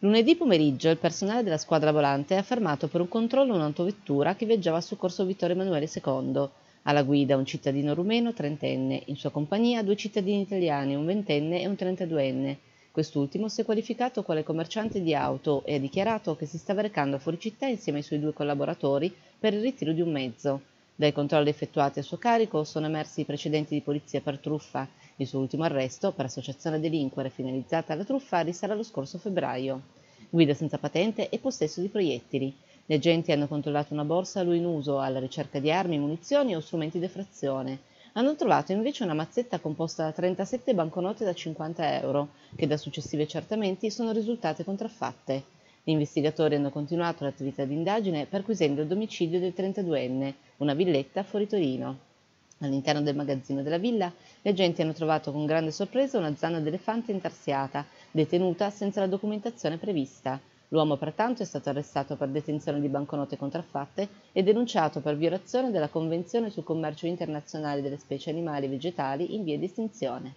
Lunedì pomeriggio il personale della squadra volante ha fermato per un controllo un'autovettura che viaggiava su corso Vittorio Emanuele II. Alla guida un cittadino rumeno trentenne, in sua compagnia due cittadini italiani, un ventenne e un trentaduenne. Quest'ultimo si è qualificato quale commerciante di auto e ha dichiarato che si sta recando fuori città insieme ai suoi due collaboratori per il ritiro di un mezzo. Dai controlli effettuati a suo carico sono emersi i precedenti di polizia per truffa. Il suo ultimo arresto, per associazione a delinquere finalizzata alla truffa, risale allo scorso febbraio. Guida senza patente e possesso di proiettili. Gli agenti hanno controllato una borsa a lui in uso alla ricerca di armi, munizioni o strumenti di frazione. Hanno trovato invece una mazzetta composta da 37 banconote da 50 euro, che da successivi accertamenti sono risultate contraffatte. Gli investigatori hanno continuato l'attività di indagine perquisendo il domicilio del 32enne, una villetta fuori Torino. All'interno del magazzino della villa, gli agenti hanno trovato con grande sorpresa una zanna d'elefante intarsiata, detenuta senza la documentazione prevista. L'uomo pertanto è stato arrestato per detenzione di banconote contraffatte e denunciato per violazione della Convenzione sul commercio internazionale delle specie animali e vegetali in via di estinzione.